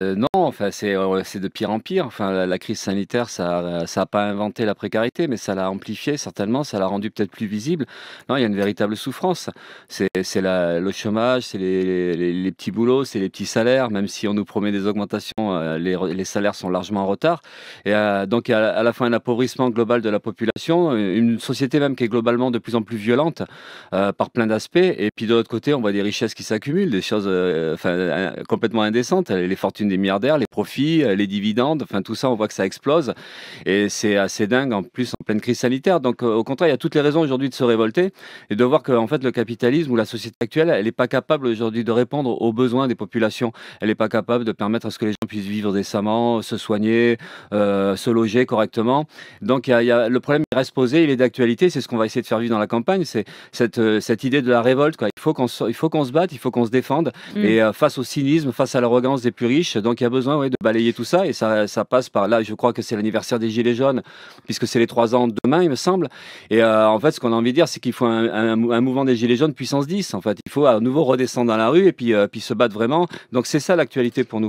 Euh, non, enfin, euh, c'est, de pire en pire. Enfin, la crise sanitaire, ça n'a pas inventé la précarité, mais ça l'a amplifiée certainement, ça l'a rendu peut-être plus visible. Non, il y a une véritable souffrance. C'est le chômage, c'est les petits boulots, c'est les petits salaires, même si on nous promet des augmentations, euh, les salaires sont largement en retard et donc à la à la fois un appauvrissement global de la population, une société même qui est globalement de plus en plus violente, par plein d'aspects et puis de l'autre côté, on voit des richesses qui s'accumulent, des choses, complètement indécentes, les fortunes des milliardaires, les profits, euh, les dividendes, enfin tout ça, on voit que ça explose. Et c'est assez dingue en plus en pleine crise sanitaire. Donc euh, au contraire, il y a toutes les raisons aujourd'hui de se révolter et de voir que en fait le capitalisme ou la société actuelle, elle n'est pas capable aujourd'hui de répondre aux besoins des populations. Elle n'est pas capable de permettre à ce que les gens puissent vivre décemment, se soigner, euh, se loger correctement. Donc il y a, le problème il reste posé, il est d'actualité. C'est ce qu'on va essayer de faire vivre dans la campagne. C'est cette, idée de la révolte. Il faut qu'on se, se batte, il faut qu'on se défende. Mmh. Et face au cynisme, face à l'arrogance des plus riches, donc il y a besoin de balayer tout ça et ça, passe par là. Je crois que c'est l'anniversaire des Gilets jaunes, puisque c'est les trois ans de demain, il me semble. Et euh, en fait, ce qu'on a envie de dire, c'est qu'il faut un, mouvement des Gilets jaunes puissance 10. En fait, il faut à nouveau redescendre dans la rue et puis, euh, puis se battre vraiment. Donc c'est ça l'actualité pour nous.